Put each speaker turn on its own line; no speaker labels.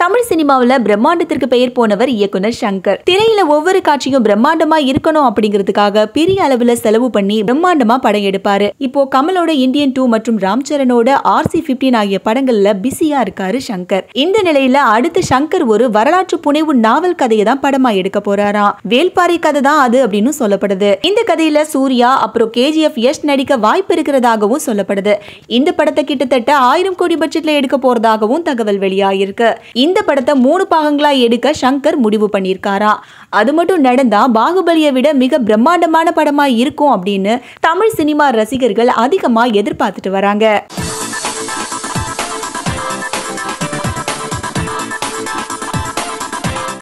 தமிழ் சினிமாவில் பிரம்மாண்டத்திற்கு பெயர் போனவர் இயக்குனர் சங்கர் திரையில ஒவ்வொரு காட்சியும் பிரம்மாண்டமா இருக்கணும் அப்படிங்கிறதுக்காக பெரிய அளவுல செலவு பண்ணி பிரம்மாண்டமா படம் எடுப்பாரு இப்போ கமலோட இந்தியன் டூ மற்றும் ராம் சரணோட ஆர் சி பிப்டீன் ஆகிய படங்கள்ல பிஸியா இருக்காரு சங்கர் இந்த நிலையில அடுத்து சங்கர் ஒரு வரலாற்று புனைவு நாவல் கதையை தான் படமா எடுக்க போறாராம் வேல்பாரி கதை தான் அது அப்படின்னு சொல்லப்படுது இந்த கதையில சூர்யா அப்புறம் கேஜிஎஃப் யஷ் நடிக்க வாய்ப்பு இருக்கிறதாகவும் சொல்லப்படுது இந்த படத்தை கிட்டத்தட்ட ஆயிரம் கோடி பட்ஜெட்ல எடுக்க போறதாகவும் தகவல் வெளியாயிருக்கு இந்த படத்தை மூணு பாகங்களா எடுக்க சங்கர் முடிவு பண்ணியிருக்காரா அது மட்டும் நடந்தா பாகுபலியை விட மிக பிரம்மாண்டமான படமா இருக்கும் அப்படின்னு தமிழ் சினிமா ரசிகர்கள் அதிகமா எதிர்பார்த்துட்டு வராங்க